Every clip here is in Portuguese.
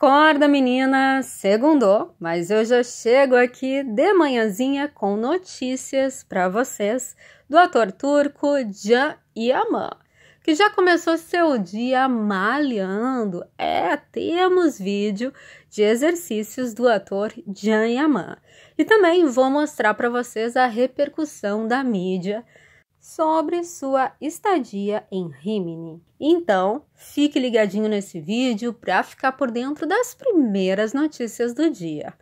Acorda, menina! Segundou, mas eu já chego aqui de manhãzinha com notícias para vocês do ator turco Can Yaman, que já começou seu dia malhando. É, temos vídeo de exercícios do ator Can Yaman. E também vou mostrar para vocês a repercussão da mídia sobre sua estadia em Rimini. Então, fique ligadinho nesse vídeo para ficar por dentro das primeiras notícias do dia.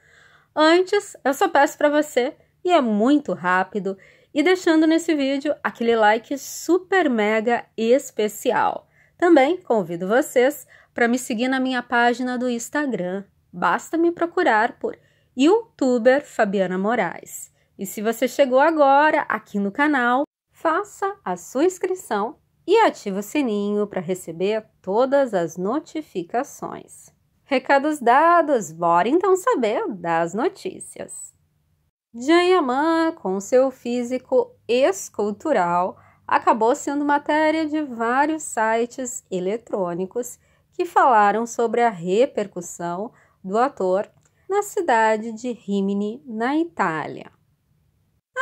Antes, eu só peço para você, e é muito rápido, e deixando nesse vídeo aquele like super mega especial. Também convido vocês para me seguir na minha página do Instagram. Basta me procurar por youtuber Fabiana Moraes. E se você chegou agora aqui no canal, faça a sua inscrição e ative o sininho para receber todas as notificações. Recados dados, bora então saber das notícias. Jayaman, com seu físico escultural, acabou sendo matéria de vários sites eletrônicos que falaram sobre a repercussão do ator na cidade de Rimini, na Itália.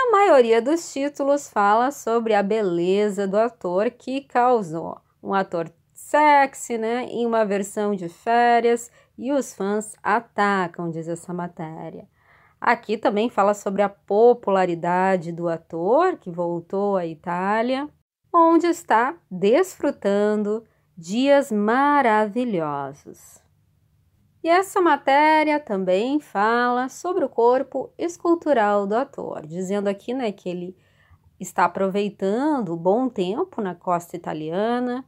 A maioria dos títulos fala sobre a beleza do ator que causou. Um ator sexy, né? Em uma versão de férias e os fãs atacam, diz essa matéria. Aqui também fala sobre a popularidade do ator que voltou à Itália, onde está desfrutando dias maravilhosos. E essa matéria também fala sobre o corpo escultural do ator, dizendo aqui né, que ele está aproveitando o bom tempo na costa italiana,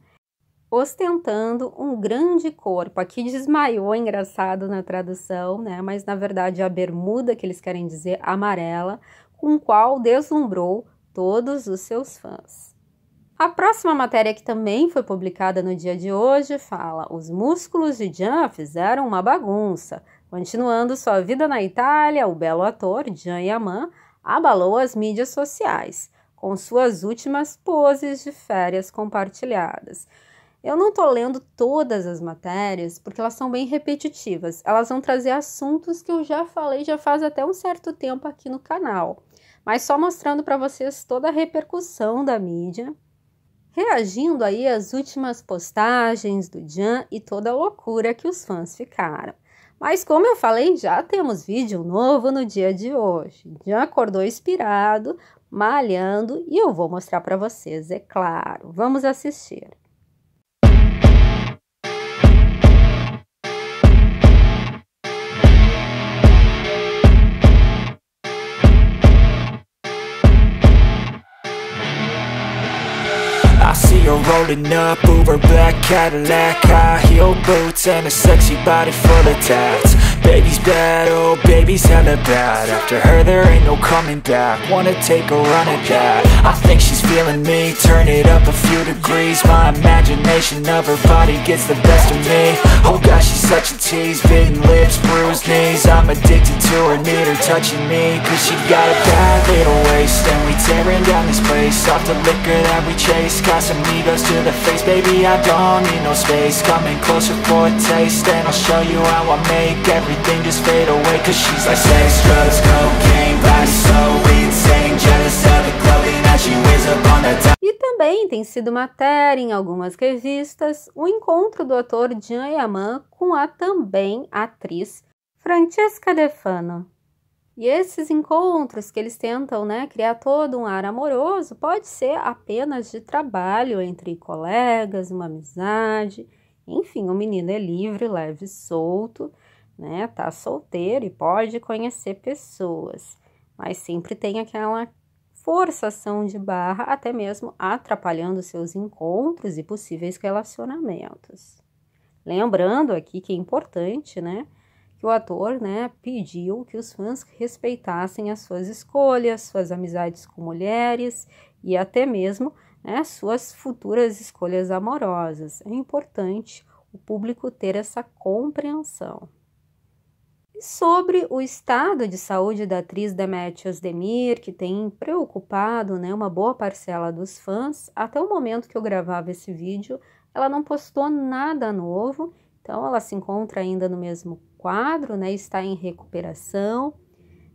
ostentando um grande corpo. Aqui desmaiou, é engraçado na tradução, né? Mas na verdade é a bermuda que eles querem dizer amarela, com qual deslumbrou todos os seus fãs. A próxima matéria que também foi publicada no dia de hoje fala: Os músculos de Jean fizeram uma bagunça. Continuando sua vida na Itália, o belo ator Jean Yaman abalou as mídias sociais com suas últimas poses de férias compartilhadas. Eu não tô lendo todas as matérias porque elas são bem repetitivas. Elas vão trazer assuntos que eu já falei já faz até um certo tempo aqui no canal, mas só mostrando para vocês toda a repercussão da mídia reagindo aí às últimas postagens do Jan e toda a loucura que os fãs ficaram. Mas como eu falei, já temos vídeo novo no dia de hoje. Jan acordou inspirado, malhando e eu vou mostrar para vocês, é claro. Vamos assistir. rolling up Uber black Cadillac High heel boots and a sexy body full of tats Baby's bad, oh, baby's hella bad After her there ain't no coming back Wanna take a run at that I think she's feeling me, turn it up a few degrees My imagination of her body gets the best of me Oh gosh, she's such a tease, bitten lips, bruised knees I'm addicted to her, need her touching me Cause she got a bad little waist And we tearing down this place Off the liquor that we chase Got some egos to the face, baby I don't need no space Coming closer for a taste And I'll show you how I make everything everything just fade away Cause she's like sex, drugs, cocaine, vice so insane Jealous of the clothing that she wears E também tem sido matéria em algumas revistas o encontro do ator Jean Yaman com a também atriz Francesca Defano. E esses encontros que eles tentam né, criar todo um ar amoroso pode ser apenas de trabalho entre colegas, uma amizade, enfim, o menino é livre, leve e solto né? Tá solteiro e pode conhecer pessoas, mas sempre tem aquela forçação de barra, até mesmo atrapalhando seus encontros e possíveis relacionamentos. Lembrando aqui que é importante, né, que o ator, né, pediu que os fãs respeitassem as suas escolhas, suas amizades com mulheres e até mesmo, né, suas futuras escolhas amorosas. É importante o público ter essa compreensão. E sobre o estado de saúde da atriz Demetrius Demir, que tem preocupado né, uma boa parcela dos fãs, até o momento que eu gravava esse vídeo, ela não postou nada novo, então ela se encontra ainda no mesmo quadro, né, está em recuperação.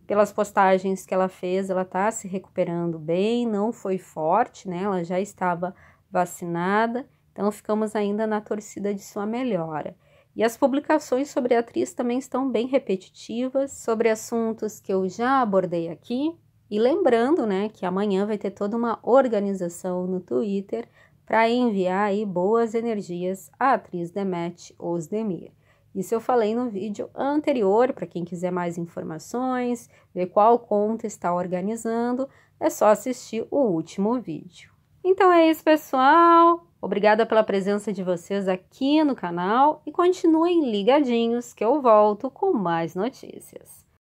Pelas postagens que ela fez, ela está se recuperando bem, não foi forte, né, ela já estava vacinada, então ficamos ainda na torcida de sua melhora. E as publicações sobre a atriz também estão bem repetitivas, sobre assuntos que eu já abordei aqui. E lembrando, né, que amanhã vai ter toda uma organização no Twitter para enviar aí boas energias à atriz Demet Osdemir. Isso eu falei no vídeo anterior, para quem quiser mais informações, ver qual conta está organizando, é só assistir o último vídeo. Então é isso, pessoal! Obrigada pela presença de vocês aqui no canal e continuem ligadinhos que eu volto com mais notícias.